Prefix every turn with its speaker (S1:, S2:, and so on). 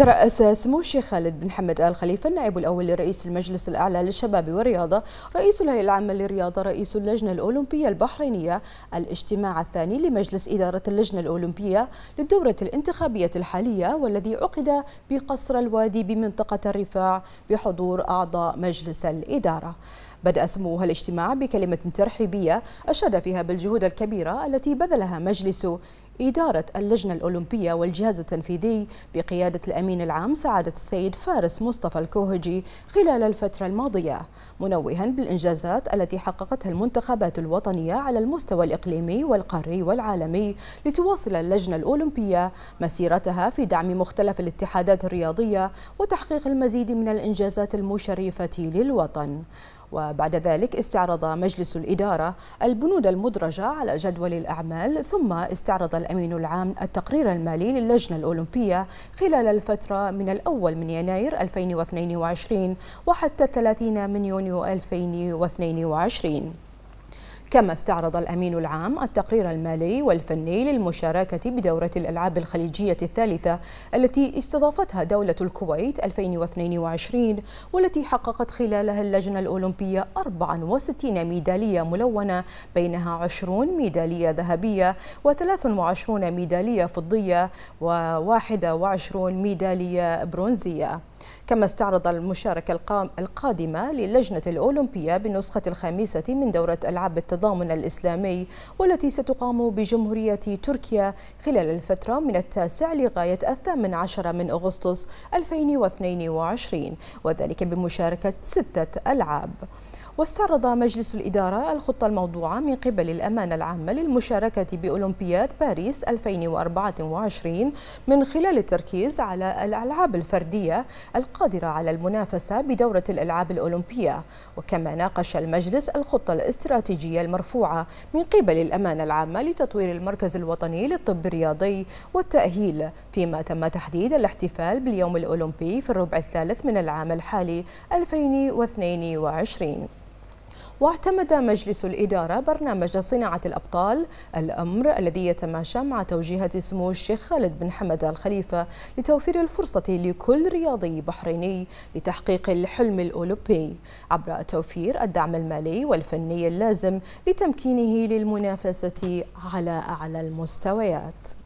S1: ترأس سمو الشيخ خالد بن حمد آل خليفة النائب الأول لرئيس المجلس الأعلى للشباب والرياضة رئيس الهيئة العامة للرياضة رئيس اللجنة الأولمبية البحرينية الاجتماع الثاني لمجلس إدارة اللجنة الأولمبية للدورة الانتخابية الحالية والذي عقد بقصر الوادي بمنطقة الرفاع بحضور أعضاء مجلس الإدارة بدأ سموها الاجتماع بكلمة ترحيبية أشاد فيها بالجهود الكبيرة التي بذلها مجلس إدارة اللجنة الأولمبية والجهاز التنفيذي بقيادة الأمين العام سعادة السيد فارس مصطفى الكوهجي خلال الفترة الماضية منوها بالإنجازات التي حققتها المنتخبات الوطنية على المستوى الإقليمي والقاري والعالمي لتواصل اللجنة الأولمبية مسيرتها في دعم مختلف الاتحادات الرياضية وتحقيق المزيد من الإنجازات المشرفة للوطن وبعد ذلك استعرض مجلس الإدارة البنود المدرجة على جدول الأعمال ثم استعرض الأمين العام التقرير المالي للجنة الأولمبية خلال الفترة من الأول من يناير 2022 وحتى 30 من يونيو 2022 كما استعرض الأمين العام التقرير المالي والفني للمشاركة بدورة الألعاب الخليجية الثالثة التي استضافتها دولة الكويت 2022 والتي حققت خلالها اللجنة الأولمبية 64 ميدالية ملونة بينها 20 ميدالية ذهبية و23 ميدالية فضية و21 ميدالية برونزية كما استعرض المشاركة القادمة للجنة الأولمبية بالنسخة الخامسة من دورة ألعاب التضامن الإسلامي والتي ستقام بجمهورية تركيا خلال الفترة من التاسع لغاية الثامن عشر من أغسطس 2022 وذلك بمشاركة ستة ألعاب واستعرض مجلس الإدارة الخطة الموضوعة من قبل الأمانة العامة للمشاركة بأولمبياد باريس 2024 من خلال التركيز على الألعاب الفردية القادرة على المنافسة بدورة الألعاب الأولمبية وكما ناقش المجلس الخطة الاستراتيجية المرفوعة من قبل الأمانة العامة لتطوير المركز الوطني للطب الرياضي والتأهيل فيما تم تحديد الاحتفال باليوم الأولمبي في الربع الثالث من العام الحالي 2022 واعتمد مجلس الإدارة برنامج صناعة الأبطال الأمر الذي يتماشى مع توجيهات سمو الشيخ خالد بن حمد الخليفة لتوفير الفرصة لكل رياضي بحريني لتحقيق الحلم الأولمبي عبر توفير الدعم المالي والفني اللازم لتمكينه للمنافسة على أعلى المستويات